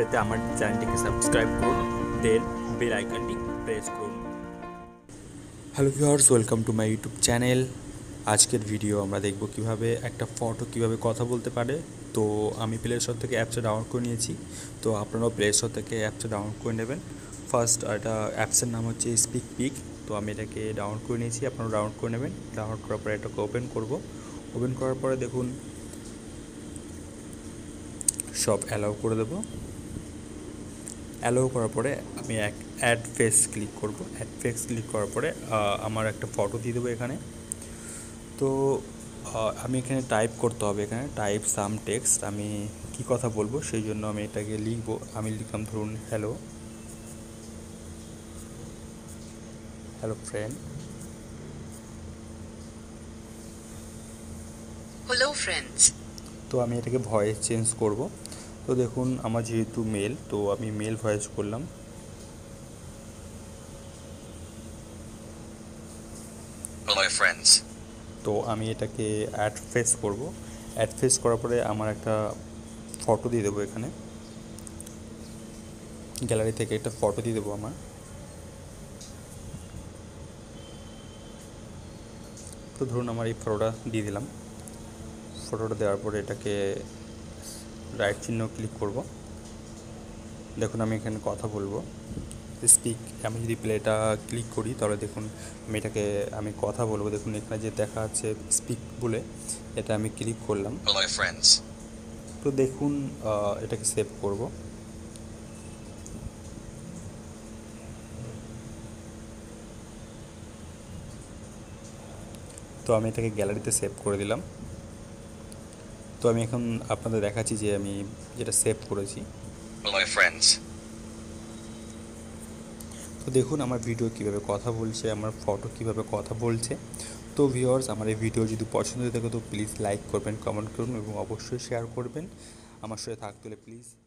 পেতে আমার চ্যানেলটিকে সাবস্ক্রাইব করুন দেন বেল আইকনটি প্রেস করুন hello viewers welcome to my YouTube channel আজকের ভিডিও আমরা দেখব কিভাবে একটা ফটো কিভাবে কথা বলতে পারে তো আমি প্লে স্টোর থেকে অ্যাপসটা ডাউনলোড করে নিয়েছি তো আপনারাও প্লে স্টোর থেকে অ্যাপসটা ডাউনলোড করে নেবেন ফার্স্ট এটা অ্যাপসের নাম হচ্ছে স্পিক পিক তো আমি এটাকে ডাউনলোড করে নিয়েছি আপনারা ডাউনলোড করে নেবেন ডাউনলোড করার পরে এটাকে ওপেন করব ওপেন করার পরে দেখুন সব অ্যালাউ করে দেবো অ্যালো করার পরে আমি এক অ্যাড ফেস ক্লিক করব অ্যাড ফেস ক্লিক করার পরে আমার একটা ফটো দিয়ে দেবো এখানে তো আমি এখানে টাইপ করতে হবে এখানে টাইপ সাম টেক্সট আমি কি কথা বলবো সেই জন্য আমি এটাকে লিখব আমি লিখলাম ধরুন hello hello friend hello friends তো আমি এটাকে ভয়েস চেঞ্জ করব তো দেখুন আমার যেহেতু মেল তো আমি মেল ভয়েস করলাম তো আমি এটাকে অ্যাড ফেস করবো অ্যাড ফেস করার পরে আমার একটা ফটো দিয়ে দেবো এখানে গ্যালারি থেকে একটা ফটো দিয়ে দেবো আমার তো ধরুন আমার এই ফটোটা দিয়ে দিলাম ফটোটা দেওয়ার পরে এটাকে রাইট চিহ্ন ক্লিক করব দেখুন আমি এখানে কথা বলবো স্পিক আমি যদি প্লেটা ক্লিক করি তাহলে দেখুন আমি এটাকে আমি কথা বলবো দেখুন এখানে যে দেখা আছে স্পিক বলে এটা আমি ক্লিক করলাম তো দেখুন এটাকে সেভ করব তো আমি এটাকে গ্যালারিতে সেভ করে দিলাম তো আমি এখন আপনাদের দেখাচ্ছি যে আমি যেটা সেভ করেছি তো দেখুন আমার ভিডিও কিভাবে কথা বলছে আমার ফটো কিভাবে কথা বলছে তো ভিউয়ার্স আমার এই ভিডিও যদি পছন্দ হয়ে থাকে তো প্লিজ লাইক করবেন কমেন্ট করুন এবং অবশ্যই শেয়ার করবেন আমার সাথে থাকতে হলে প্লিজ